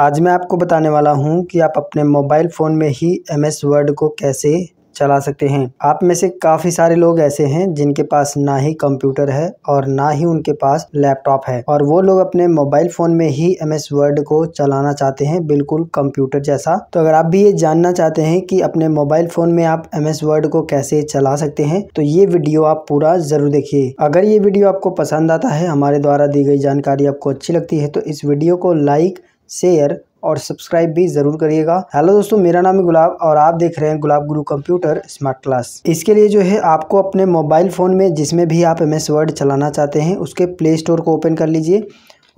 आज मैं आपको बताने वाला हूं कि आप अपने मोबाइल फ़ोन में ही एम एस वर्ड को कैसे चला सकते हैं आप में से काफ़ी सारे लोग ऐसे हैं जिनके पास ना ही कंप्यूटर है और ना ही उनके पास लैपटॉप है और वो लोग अपने मोबाइल फ़ोन में ही एम एस वर्ड को चलाना चाहते हैं बिल्कुल कंप्यूटर जैसा तो अगर आप भी ये जानना चाहते हैं कि अपने मोबाइल फ़ोन में आप एम एस वर्ड को कैसे चला सकते हैं तो ये वीडियो आप पूरा ज़रूर देखिए अगर ये वीडियो आपको पसंद आता है हमारे द्वारा दी गई जानकारी आपको अच्छी लगती है तो इस वीडियो को लाइक शेयर और सब्सक्राइब भी जरूर करिएगा हेलो दोस्तों मेरा नाम है गुलाब और आप देख रहे हैं गुलाब गुरु कंप्यूटर स्मार्ट क्लास इसके लिए जो है आपको अपने मोबाइल फ़ोन में जिसमें भी आप एम एस वर्ड चलाना चाहते हैं उसके प्ले स्टोर को ओपन कर लीजिए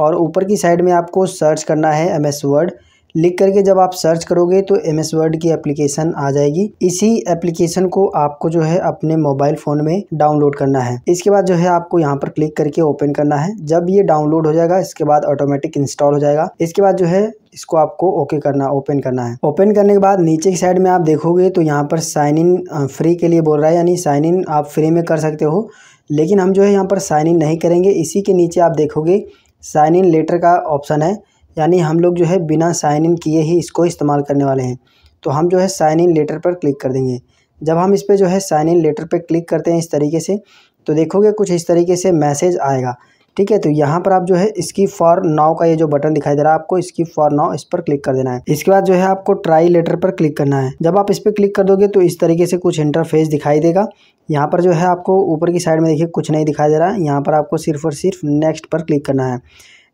और ऊपर की साइड में आपको सर्च करना है एम एस वर्ड लिख करके जब आप सर्च करोगे तो एम एस वर्ड की एप्लीकेशन आ जाएगी इसी एप्लीकेशन को आपको जो है अपने मोबाइल फोन में डाउनलोड करना है इसके बाद जो है आपको यहाँ पर क्लिक करके ओपन करना है जब ये डाउनलोड हो जाएगा इसके बाद ऑटोमेटिक इंस्टॉल हो जाएगा इसके बाद जो है इसको आपको ओके करना ओपन करना है ओपन करने के बाद नीचे की साइड में आप देखोगे तो यहाँ पर साइन इन फ्री के लिए बोल रहा है यानी साइन इन आप फ्री में कर सकते हो लेकिन हम जो है यहाँ पर साइन इन नहीं करेंगे इसी के नीचे आप देखोगे साइन इन लेटर का ऑप्शन है यानी हम लोग जो है बिना साइन इन किए ही इसको इस्तेमाल करने वाले हैं तो हम जो है साइन इन लेटर पर क्लिक कर देंगे जब हम इस पर जो है साइन इन लेटर पर क्लिक करते हैं इस तरीके से तो देखोगे कुछ इस तरीके से मैसेज आएगा ठीक है तो यहाँ पर आप जो है इसकी फॉर नाव का ये जो बटन दिखाई दे रहा है आपको इसकी फॉर नाव इस पर क्लिक कर देना है इसके बाद जो है आपको ट्राई लेटर पर क्लिक करना है जब आप इस पर क्लिक कर दोगे तो इस तरीके से कुछ इंटरफेस दिखाई देगा यहाँ पर जो है आपको ऊपर की साइड में देखिए कुछ नहीं दिखाई दे रहा है यहाँ पर आपको सिर्फ और सिर्फ नेक्स्ट पर क्लिक करना है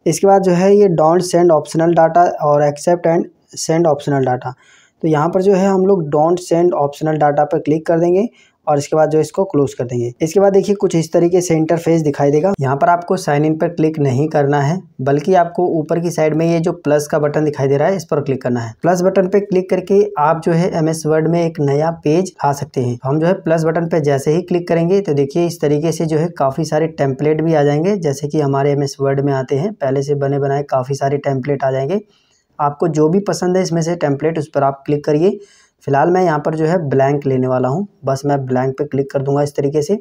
इसके बाद जो है ये डोंट सेंड ऑप्शनल डाटा और accept and send optional data तो यहाँ पर जो है हम लोग डोंट सेंड ऑप्शनल डाटा पर क्लिक कर देंगे और इसके बाद जो इसको क्लोज कर देंगे इसके बाद देखिए कुछ इस तरीके से इंटरफेस दिखाई देगा यहाँ पर आपको साइन इन पर क्लिक नहीं करना है बल्कि आपको ऊपर की साइड में ये जो प्लस का बटन दिखाई दे रहा है इस पर क्लिक करना है प्लस बटन पे क्लिक करके आप जो है एम एस वर्ड में एक नया पेज आ सकते हैं हम जो है प्लस बटन पे जैसे ही क्लिक करेंगे तो देखिए इस तरीके से जो है काफी सारे टेम्पलेट भी आ जाएंगे जैसे कि हमारे एम एस वर्ड में आते हैं पहले से बने बनाए काफी सारे टेम्पलेट आ जाएंगे आपको जो भी पसंद है इसमें से टेम्पलेट उस पर आप क्लिक करिए फ़िलहाल मैं यहाँ पर जो है ब्लैंक लेने वाला हूँ बस मैं ब्लैंक पर क्लिक कर दूंगा इस तरीके से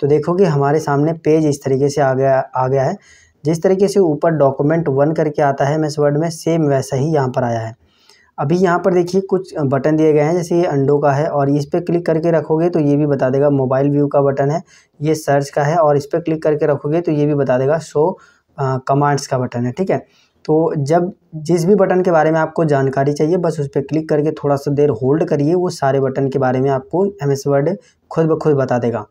तो देखो कि हमारे सामने पेज इस तरीके से आ गया आ गया है जिस तरीके से ऊपर डॉक्यूमेंट वन करके आता है मैस वर्ड में सेम वैसा ही यहाँ पर आया है अभी यहाँ पर देखिए कुछ बटन दिए गए हैं जैसे ये अंडों का है और इस पर क्लिक करके रखोगे तो ये भी बता देगा मोबाइल व्यू का बटन है ये सर्च का है और इस पर क्लिक करके रखोगे तो ये भी बता देगा शो कमांड्स का बटन है ठीक है तो जब जिस भी बटन के बारे में आपको जानकारी चाहिए बस उस पर क्लिक करके थोड़ा सा देर होल्ड करिए वो सारे बटन के बारे में आपको एम एस वर्ड खुद ब खुद बता देगा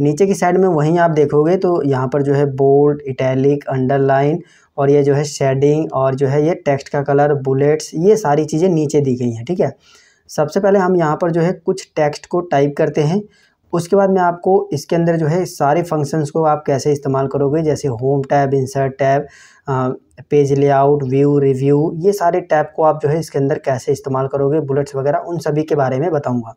नीचे की साइड में वहीं आप देखोगे तो यहाँ पर जो है बोल्ड इटैलिक अंडरलाइन और ये जो है शेडिंग और जो है ये टेक्स्ट का कलर बुलेट्स ये सारी चीज़ें नीचे दी गई हैं ठीक है सबसे पहले हम यहाँ पर जो है कुछ टेक्स्ट को टाइप करते हैं उसके बाद मैं आपको इसके अंदर जो है सारे फंक्शंस को आप कैसे इस्तेमाल करोगे जैसे home tab insert tab page layout view review ये सारे टैब को आप जो है इसके अंदर कैसे इस्तेमाल करोगे बुलेट्स वगैरह उन सभी के बारे में बताऊँगा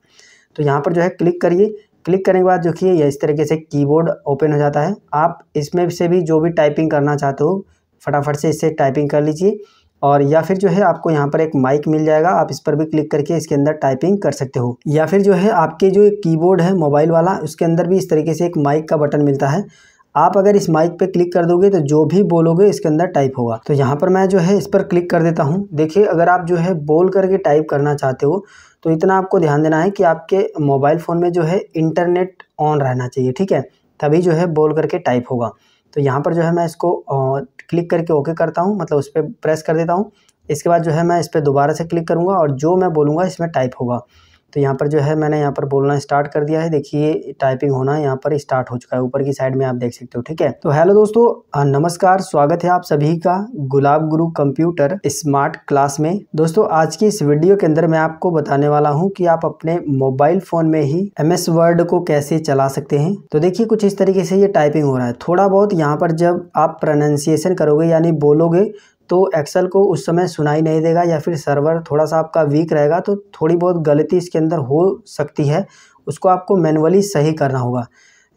तो यहाँ पर जो है क्लिक करिए क्लिक करने के बाद जो कि इस तरीके से कीबोर्ड ओपन हो जाता है आप इसमें से भी जो भी टाइपिंग करना चाहते हो फटाफट से इससे टाइपिंग कर लीजिए और या फिर जो है आपको यहाँ पर एक माइक मिल जाएगा आप इस पर भी क्लिक करके इसके अंदर टाइपिंग कर सकते हो या फिर जो है आपके जो कीबोर्ड है मोबाइल वाला उसके अंदर भी इस तरीके से एक माइक का बटन मिलता है आप अगर इस माइक पे क्लिक कर दोगे तो जो भी बोलोगे इसके अंदर टाइप होगा तो यहाँ पर मैं जो है इस पर क्लिक कर देता हूँ देखिए अगर आप जो है बोल करके टाइप करना चाहते हो तो इतना आपको ध्यान देना है कि आपके मोबाइल फ़ोन में जो है इंटरनेट ऑन रहना चाहिए ठीक है तभी जो है बोल करके टाइप होगा तो यहाँ पर जो है मैं इसको क्लिक करके ओके करता हूँ मतलब उस पर प्रेस कर देता हूँ इसके बाद जो है मैं इस पर दोबारा से क्लिक करूँगा और जो मैं बोलूँगा इसमें टाइप होगा तो यहाँ पर जो है मैंने यहाँ पर बोलना स्टार्ट कर दिया है देखिए टाइपिंग होना यहाँ पर स्टार्ट हो चुका है ऊपर की साइड में आप देख सकते हो ठीक है तो हेलो दोस्तों हाँ, नमस्कार स्वागत है आप सभी का गुलाब गुरु कंप्यूटर स्मार्ट क्लास में दोस्तों आज की इस वीडियो के अंदर मैं आपको बताने वाला हूँ कि आप अपने मोबाइल फोन में ही एम वर्ड को कैसे चला सकते हैं तो देखिये कुछ इस तरीके से ये टाइपिंग हो रहा है थोड़ा बहुत यहाँ पर जब आप प्रोनाउंसिएशन करोगे यानी बोलोगे तो एक्सेल को उस समय सुनाई नहीं देगा या फिर सर्वर थोड़ा सा आपका वीक रहेगा तो थोड़ी बहुत गलती इसके अंदर हो सकती है उसको आपको मैनुअली सही करना होगा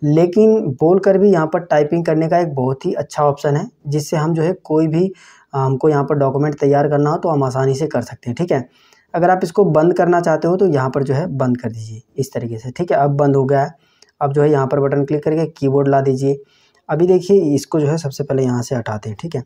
लेकिन बोल कर भी यहाँ पर टाइपिंग करने का एक बहुत ही अच्छा ऑप्शन है जिससे हम जो है कोई भी हमको यहाँ पर डॉक्यूमेंट तैयार करना हो तो हम आसानी से कर सकते हैं ठीक है अगर आप इसको बंद करना चाहते हो तो यहाँ पर जो है बंद कर दीजिए इस तरीके से ठीक है अब बंद हो गया है अब जो है यहाँ पर बटन क्लिक करके कीबोर्ड ला दीजिए अभी देखिए इसको जो है सबसे पहले यहाँ से हटाते हैं ठीक है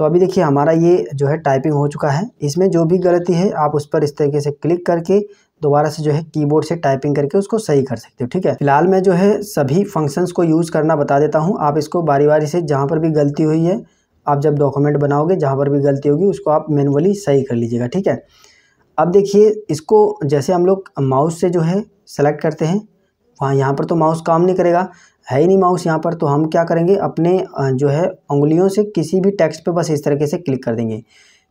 तो अभी देखिए हमारा ये जो है टाइपिंग हो चुका है इसमें जो भी गलती है आप उस पर इस तरीके से क्लिक करके दोबारा से जो है कीबोर्ड से टाइपिंग करके उसको सही कर सकते हो ठीक है फिलहाल मैं जो है सभी फंक्शंस को यूज़ करना बता देता हूँ आप इसको बारी बारी से जहाँ पर भी गलती हुई है आप जब डॉक्यूमेंट बनाओगे जहाँ पर भी गलती होगी उसको आप मैनुअली सही कर लीजिएगा ठीक है अब देखिए इसको जैसे हम लोग माउस से जो है सेलेक्ट करते हैं वहाँ यहाँ पर तो माउस काम नहीं करेगा है ही नहीं माउस यहाँ पर तो हम क्या करेंगे अपने जो है उंगलियों से किसी भी टेक्स्ट पे बस इस तरीके से क्लिक कर देंगे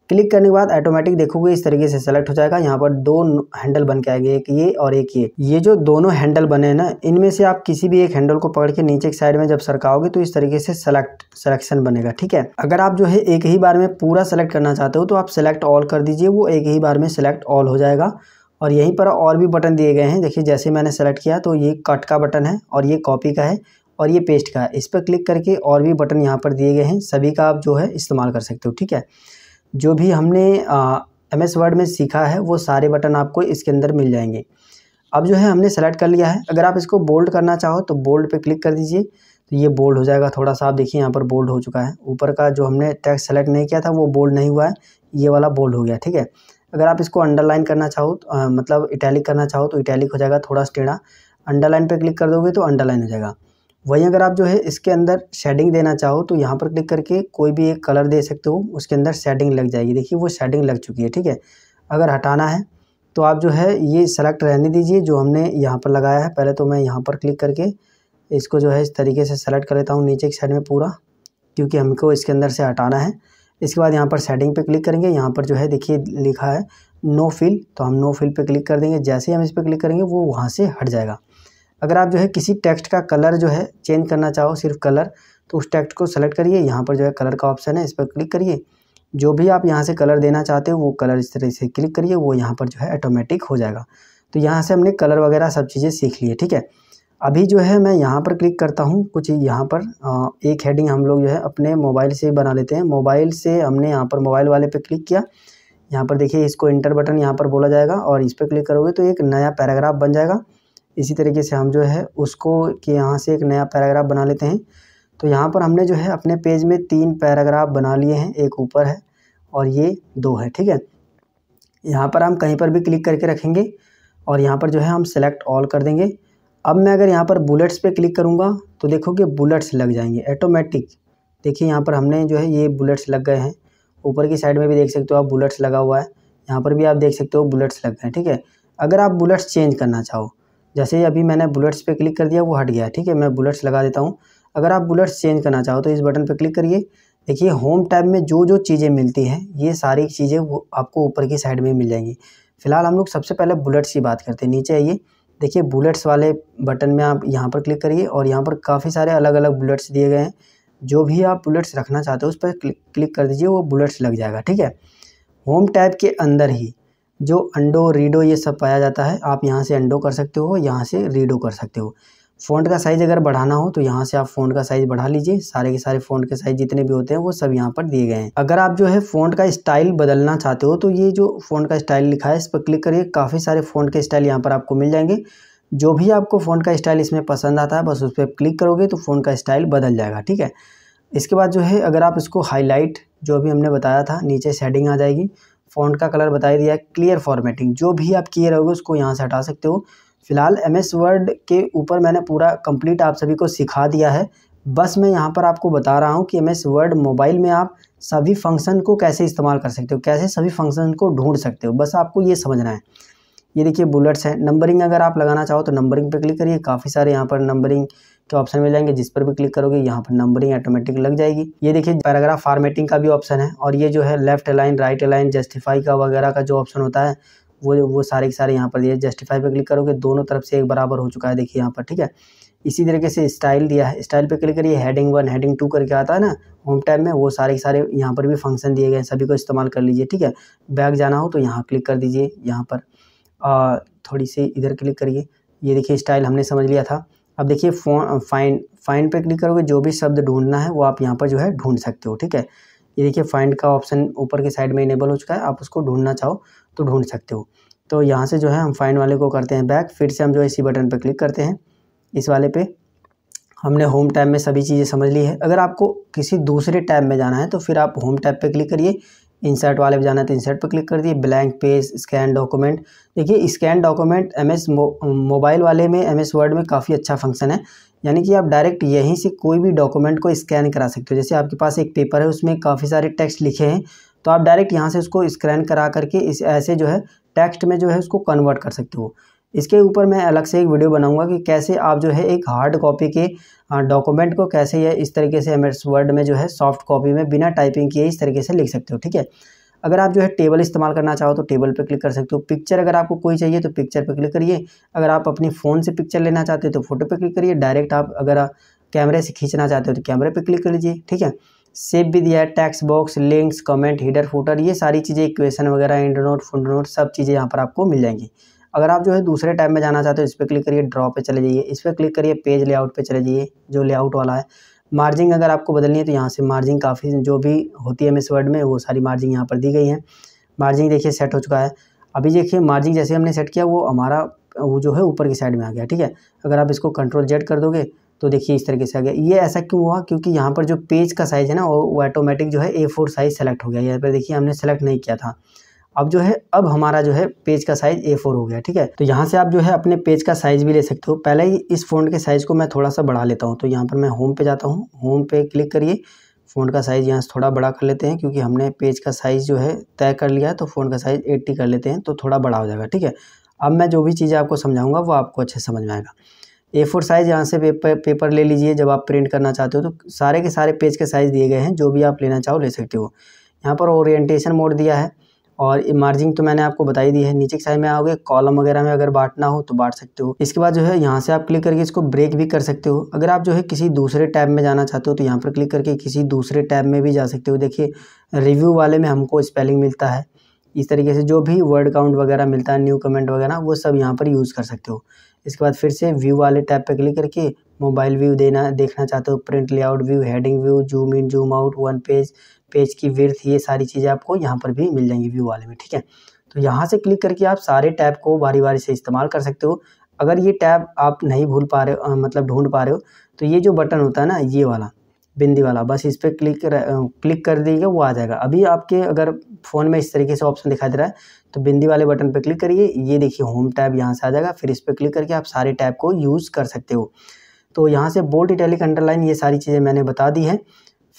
क्लिक करने के बाद ऑटोमेटिक देखोगे इस तरीके से सेलेक्ट हो जाएगा यहाँ पर दो हैंडल बन के आएंगे एक ये और एक ये ये जो दोनों हैंडल बने हैं ना इनमें से आप किसी भी एक हैंडल को पकड़ के नीचे एक साइड में जब सरकाओगे तो इस तरीके से सेलेक्ट सिलेक्शन बनेगा ठीक है अगर आप जो है एक ही बार में पूरा सेलेक्ट करना चाहते हो तो आप सेलेक्ट ऑल कर दीजिए वो एक ही बार में सेलेक्ट ऑल हो जाएगा और यहीं पर और भी बटन दिए गए हैं देखिए जैसे मैंने सेलेक्ट किया तो ये कट का बटन है और ये कॉपी का है और ये पेस्ट का है इस पर क्लिक करके और भी बटन यहाँ पर दिए गए हैं सभी का आप जो है इस्तेमाल कर सकते हो ठीक है जो भी हमने एम एस वर्ड में सीखा है वो सारे बटन आपको इसके अंदर मिल जाएंगे अब जो है हमने सेलेक्ट कर लिया है अगर आप इसको बोल्ड करना चाहो तो बोल्ड पे क्लिक कर दीजिए तो ये बोल्ड हो जाएगा थोड़ा सा आप देखिए यहाँ पर बोल्ड हो चुका है ऊपर का जो हमने टैक्स सेलेक्ट नहीं किया था वो बोल्ड नहीं हुआ है ये वाला बोल्ड हो गया ठीक है अगर आप इसको अंडरलाइन करना चाहो तो, मतलब इटैलिक करना चाहो तो इटैलिक हो जाएगा थोड़ा टेढ़ा अंडरलाइन पर क्लिक कर दोगे तो अंडरलाइन हो जाएगा वहीं अगर आप जो है इसके अंदर शेडिंग देना चाहो तो यहाँ पर क्लिक करके कोई भी एक कलर दे सकते हो उसके अंदर शेडिंग लग जाएगी देखिए वो शेडिंग लग चुकी है ठीक है अगर हटाना है तो आप जो है ये सेलेक्ट रहने दीजिए जो हमने यहाँ पर लगाया है पहले तो मैं यहाँ पर क्लिक करके इसको जो है इस तरीके से सेलेक्ट कर लेता हूँ नीचे की साइड में पूरा क्योंकि हमको इसके अंदर से हटाना है इसके बाद यहाँ पर सेटिंग पे क्लिक करेंगे यहाँ पर जो है देखिए लिखा है नो फिल तो हम नो फिल पे क्लिक कर देंगे जैसे ही हम इस पर क्लिक करेंगे वो वहाँ से हट जाएगा अगर आप जो है किसी टेक्स्ट का कलर जो है चेंज करना चाहो सिर्फ कलर तो उस टेक्स्ट को सेलेक्ट करिए यहाँ पर जो है कलर का ऑप्शन है इस पर क्लिक करिए जो भी आप यहाँ से कलर देना चाहते हो वो कलर इस तरह से क्लिक करिए वो यहाँ पर जो है ऑटोमेटिक हो जाएगा तो यहाँ से हमने कलर वगैरह सब चीज़ें सीख ली है ठीक है अभी जो है मैं यहाँ पर क्लिक करता हूँ कुछ यहाँ पर एक हेडिंग हम लोग जो है अपने मोबाइल से बना लेते हैं मोबाइल से हमने यहाँ पर मोबाइल वाले पे क्लिक किया यहाँ पर देखिए इसको इंटर बटन यहाँ पर बोला जाएगा और इस पर क्लिक करोगे तो एक नया पैराग्राफ बन जाएगा इसी तरीके से हम जो है उसको कि यहाँ से एक नया पैराग्राफ बना लेते हैं तो यहाँ पर हमने जो है अपने पेज में तीन पैराग्राफ बना लिए हैं एक ऊपर है और ये दो है ठीक है यहाँ पर हम कहीं पर भी क्लिक करके रखेंगे और यहाँ पर जो है हम सेलेक्ट ऑल कर देंगे अब मैं अगर यहाँ पर बुलेट्स पे क्लिक करूँगा तो देखोगे बुलेट्स लग जाएंगे ऑटोमेटिक देखिए यहाँ पर हमने जो है ये बुलेट्स लग गए हैं ऊपर की साइड में भी देख सकते हो आप बुलेट्स लगा हुआ है यहाँ पर भी आप देख सकते हो बुलेट्स लग गए ठीक है अगर आप बुलेट्स चेंज करना चाहो जैसे अभी मैंने बुलेट्स पर क्लिक कर दिया वो हट गया ठीक है मैं बुलेट्स लगा देता हूँ अगर आप बुलेट्स चेंज करना चाहो तो इस बटन पर क्लिक करिए देखिए होम टैब में जो जो चीज़ें मिलती हैं ये सारी चीज़ें वो आपको ऊपर की साइड में मिल जाएंगी फिलहाल हम लोग सबसे पहले बुलेट्स की बात करते हैं नीचे आइए देखिए बुलेट्स वाले बटन में आप यहाँ पर क्लिक करिए और यहाँ पर काफ़ी सारे अलग अलग बुलेट्स दिए गए हैं जो भी आप बुलेट्स रखना चाहते हो उस पर क्लिक क्लिक कर दीजिए वो बुलेट्स लग जाएगा ठीक है होम टैब के अंदर ही जो अंडो रीडो ये सब पाया जाता है आप यहाँ से अंडो कर सकते हो यहाँ से रीडो कर सकते हो फ़ॉन्ट का साइज़ अगर बढ़ाना हो तो यहाँ से आप फ़ॉन्ट का साइज़ बढ़ा लीजिए सारे के सारे फ़ॉन्ट के साइज़ जितने भी होते हैं वो सब यहाँ पर दिए गए हैं अगर आप जो है फ़ॉन्ट का स्टाइल बदलना चाहते हो तो ये जो फ़ॉन्ट का स्टाइल लिखा है इस पर क्लिक करिए काफ़ी सारे फ़ॉन्ट के स्टाइल यहाँ पर आपको मिल जाएंगे जो भी आपको फ़ोन का स्टाइल इसमें पसंद आता है बस उस पर क्लिक करोगे तो फ़ोन का स्टाइल बदल जाएगा ठीक है इसके बाद जो है अगर आप इसको हाईलाइट जो भी हमने बताया था नीचे सेटिंग आ जाएगी फ़ोन का कलर बता दिया क्लियर फॉर्मेटिंग जो भी आप किए रहोगे उसको यहाँ से हटा सकते हो फ़िलहाल एम एस वर्ड के ऊपर मैंने पूरा कंप्लीट आप सभी को सिखा दिया है बस मैं यहाँ पर आपको बता रहा हूँ कि एम एस वर्ड मोबाइल में आप सभी फंक्शन को कैसे इस्तेमाल कर सकते हो कैसे सभी फंक्शन को ढूंढ सकते हो बस आपको ये समझना है ये देखिए बुलेट्स हैं नंबरिंग अगर आप लगाना चाहो तो नंबरिंग पर क्लिक करिए काफ़ी सारे यहाँ पर नंबरिंग के ऑप्शन मिल जाएंगे जिस पर भी क्लिक करोगे यहाँ पर नंबरिंग ऑटोमेटिक लग जाएगी ये देखिए पैराग्राफ फार्मेटिंग का भी ऑप्शन है और ये जो है left align right align justify का वगैरह का जो ऑप्शन होता है वो वो सारे के सारे यहाँ पर दिए जस्टिफाई पर क्लिक करोगे दोनों तरफ से एक बराबर हो चुका है देखिए यहाँ पर ठीक है इसी तरीके से स्टाइल दिया है स्टाइल पर क्लिक करिए हेडिंग वन हेडिंग टू करके आता है ना होम टाइम में वो सारे के सारे यहाँ पर भी फंक्शन दिए गए हैं सभी को इस्तेमाल कर लीजिए ठीक है बैग जाना हो तो यहाँ क्लिक कर दीजिए यहाँ पर आ, थोड़ी सी इधर क्लिक करिए ये देखिए स्टाइल हमने समझ लिया था अब देखिए फोन फाइन फाइन पर क्लिक करोगे जो भी शब्द ढूंढना है वो आप यहाँ पर जो है ढूंढ सकते हो ठीक है ये देखिए फाइंड का ऑप्शन ऊपर के साइड में इनेबल हो चुका है आप उसको ढूंढना चाहो तो ढूंढ सकते हो तो यहाँ से जो है हम फाइंड वाले को करते हैं बैक फिर से हम जो है इसी बटन पर क्लिक करते हैं इस वाले पे हमने होम टैब में सभी चीज़ें समझ ली है अगर आपको किसी दूसरे टैब में जाना है तो फिर आप होम टैब पे क्लिक करिए इंसर्ट वाले पे जाना है तो इंसर्ट पे क्लिक कर दिए ब्लैंक पेज स्कैन डॉक्यूमेंट देखिए स्कैन डॉक्यूमेंट एमएस मोबाइल वाले में एस वर्ड में काफ़ी अच्छा फंक्शन है यानी कि आप डायरेक्ट यहीं से कोई भी डॉक्यूमेंट को स्कैन करा सकते हो जैसे आपके पास एक पेपर है उसमें काफ़ी सारे टेक्स्ट लिखे हैं तो आप डायरेक्ट यहाँ से उसको स्क्रैन करा करके इस ऐसे जो है टेक्स्ट में जो है उसको कन्वर्ट कर सकते हो इसके ऊपर मैं अलग से एक वीडियो बनाऊंगा कि कैसे आप जो है एक हार्ड कॉपी के डॉक्यूमेंट को कैसे यह इस तरीके से एम एस वर्ड में जो है सॉफ्ट कॉपी में बिना टाइपिंग किए इस तरीके से लिख सकते हो ठीक है अगर आप जो है टेबल इस्तेमाल करना चाहो तो टेबल पर क्लिक कर सकते हो पिक्चर अगर आपको कोई चाहिए तो पिक्चर पर क्लिक करिए अगर आप अपनी फ़ोन से पिक्चर लेना चाहते हो तो फोटो पर क्लिक करिए डायरेक्ट आप अगर कैमरे से खींचना चाहते हो तो कैमरे पर क्लिक कर लीजिए ठीक है सेप भी दिया है text box links comment header footer ये सारी चीज़ें इक्वेशन वगैरह इंड नोट फुंड नोट सब चीज़ें यहाँ पर आपको मिल जाएंगी अगर आप जो है दूसरे टाइप में जाना चाहते हो इस पर क्लिक करिए ड्रॉ पे चले जाइए इस पर क्लिक करिए पेज लेआउट पे चले जाइए जो लेआउट वाला है मार्जिंग अगर आपको बदलनी है तो यहाँ से मार्जिंग काफ़ी जो भी होती है एम वर्ड में वो सारी मार्जिंग यहाँ पर दी गई है मार्जिंग देखिए सेट हो चुका है अभी देखिए मार्जिंग जैसे हमने सेट किया वो हमारा वो जो है ऊपर की साइड में आ गया ठीक है अगर आप इसको कंट्रोल जेड कर दोगे तो देखिए इस तरीके से आ गया ये ऐसा क्यों हुआ क्योंकि यहाँ पर जो पेज का साइज़ है ना वो ऑटोमेटिक जो है ए फोर साइज़ सेलेक्ट हो गया यहाँ पर देखिए हमने सेलेक्ट नहीं किया था अब जो है अब हमारा जो है पेज का साइज़ ए फोर हो गया ठीक है तो यहाँ से आप जो है अपने पेज का साइज़ भी ले सकते हो पहले ही इस फ़ोन के साइज़ को मैं थोड़ा सा बढ़ा लेता हूँ तो यहाँ पर मैं होम पे जाता हूँ होम पे क्लिक करिए फ़ोन का साइज़ यहाँ से थोड़ा बड़ा कर लेते हैं क्योंकि हमने पेज का साइज़ जो है तय कर लिया तो फ़ोन का साइज़ एट्टी कर लेते हैं तो थोड़ा बड़ा हो जाएगा ठीक है अब मैं जो भी चीज़ें आपको समझाऊँगा वो आपको अच्छे समझ में आएगा ए फोर साइज़ यहाँ से पेपर पेपर ले लीजिए जब आप प्रिंट करना चाहते हो तो सारे के सारे पेज के साइज़ दिए गए हैं जो भी आप लेना चाहो ले सकते हो यहाँ पर ओरिएंटेशन मोड दिया है और मार्जिंग तो मैंने आपको बताई दी है नीचे के साइड में आओगे कॉलम वगैरह में अगर बांटना हो तो बांट सकते हो इसके बाद जो है यहाँ से आप क्लिक करके इसको ब्रेक भी कर सकते हो अगर आप जो है किसी दूसरे टैब में जाना चाहते हो तो यहाँ पर क्लिक करके किसी दूसरे टैब में भी जा सकते हो देखिए रिव्यू वाले में हमको स्पेलिंग मिलता है इस तरीके से जो भी वर्ड काउंट वगैरह मिलता है न्यू कमेंट वगैरह वो सब यहाँ पर यूज़ कर सकते हो इसके बाद फिर से व्यू वाले टैब पर क्लिक करके मोबाइल व्यू देना देखना चाहते हो print layout view heading view zoom in zoom out one page page की विर्थ ये सारी चीज़ें आपको यहाँ पर भी मिल जाएंगी व्यू वाले में ठीक है तो यहाँ से क्लिक करके आप सारे टैब को बारी बारी से इस्तेमाल कर सकते हो अगर ये टैब आप नहीं भूल पा रहे हो मतलब ढूंढ पा रहे हो तो ये जो बटन होता है ना ये वाला बिंदी वाला बस इस पर क्लिक क्लिक कर दीजिएगा वो आ जाएगा अभी आपके अगर फ़ोन में इस तरीके से ऑप्शन दिखाई दे रहा है तो बिंदी वाले बटन पर क्लिक करिए ये देखिए होम टैब यहाँ से आ जाएगा फिर इस पर क्लिक करके आप सारे टैब को यूज़ कर सकते हो तो यहाँ से बोल्ड इटैलिक अंडरलाइन ये सारी चीज़ें मैंने बता दी हैं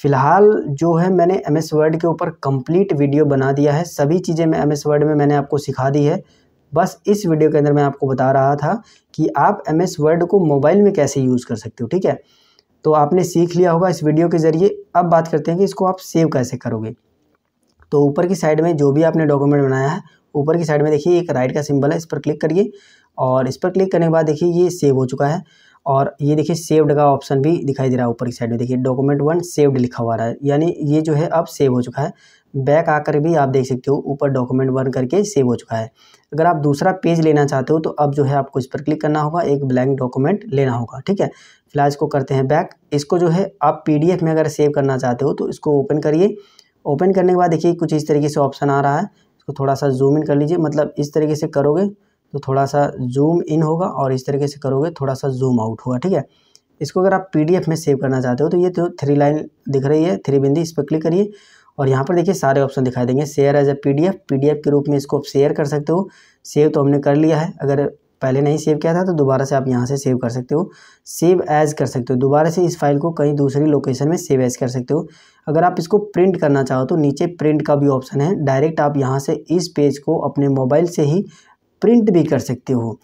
फ़िलहाल जो है मैंने एम एस वर्ड के ऊपर कंप्लीट वीडियो बना दिया है सभी चीज़ें मैं एम एस वर्ड में मैंने आपको सिखा दी है बस इस वीडियो के अंदर मैं आपको बता रहा था कि आप एम एस वर्ड को मोबाइल में कैसे यूज़ कर सकते हो ठीक है तो आपने सीख लिया होगा इस वीडियो के ज़रिए अब बात करते हैं कि इसको आप सेव कैसे करोगे तो ऊपर की साइड में जो भी आपने डॉक्यूमेंट बनाया है ऊपर की साइड में देखिए एक राइट का सिंबल है इस पर क्लिक करिए और इस पर क्लिक करने के बाद देखिए ये सेव हो चुका है और ये देखिए सेव्ड का ऑप्शन भी दिखाई दे रहा है ऊपर की साइड में देखिए डॉक्यूमेंट वन सेव्ड लिखा हुआ रहा है यानी ये जो है अब सेव हो चुका है बैक आकर भी आप देख सकते हो ऊपर डॉक्यूमेंट बन करके सेव हो चुका है अगर आप दूसरा पेज लेना चाहते हो तो अब जो है आपको इस पर क्लिक करना होगा एक ब्लैंक डॉक्यूमेंट लेना होगा ठीक है फिलहाल इसको करते हैं बैक इसको जो है आप पीडीएफ में अगर सेव करना चाहते हो तो इसको ओपन करिए ओपन करने के बाद देखिए कुछ इस तरीके से ऑप्शन आ रहा है इसको थोड़ा सा जूम इन कर लीजिए मतलब इस तरीके से करोगे तो थोड़ा सा जूम इन होगा और इस तरीके से करोगे थोड़ा सा जूम आउट होगा ठीक है इसको अगर आप पीडीएफ में सेव करना चाहते हो तो ये तो थ्री लाइन दिख रही है थ्री बिंदी इस पर क्लिक करिए और यहाँ पर देखिए सारे ऑप्शन दिखाई देंगे share as A D F के रूप में इसको आप शेयर कर सकते हो सेव तो हमने कर लिया है अगर पहले नहीं सेव किया था तो दोबारा से आप यहाँ से सेव कर सकते हो सेव एज कर सकते हो दोबारा से इस फाइल को कहीं दूसरी लोकेशन में सेव एज कर सकते हो अगर आप इसको प्रिंट करना चाहो तो नीचे प्रिंट का भी ऑप्शन है डायरेक्ट आप यहाँ से इस पेज को अपने मोबाइल से ही प्रिंट भी कर सकते हो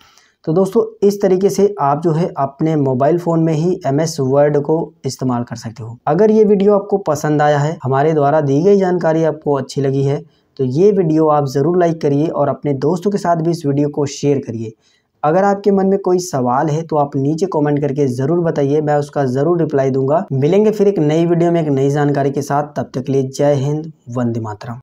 तो दोस्तों इस तरीके से आप जो है अपने मोबाइल फ़ोन में ही एम एस वर्ड को इस्तेमाल कर सकते हो अगर ये वीडियो आपको पसंद आया है हमारे द्वारा दी गई जानकारी आपको अच्छी लगी है तो ये वीडियो आप ज़रूर लाइक करिए और अपने दोस्तों के साथ भी इस वीडियो को शेयर करिए अगर आपके मन में कोई सवाल है तो आप नीचे कमेंट करके ज़रूर बताइए मैं उसका ज़रूर रिप्लाई दूंगा मिलेंगे फिर एक नई वीडियो में एक नई जानकारी के साथ तब तक के लिए जय हिंद वंदे मातरम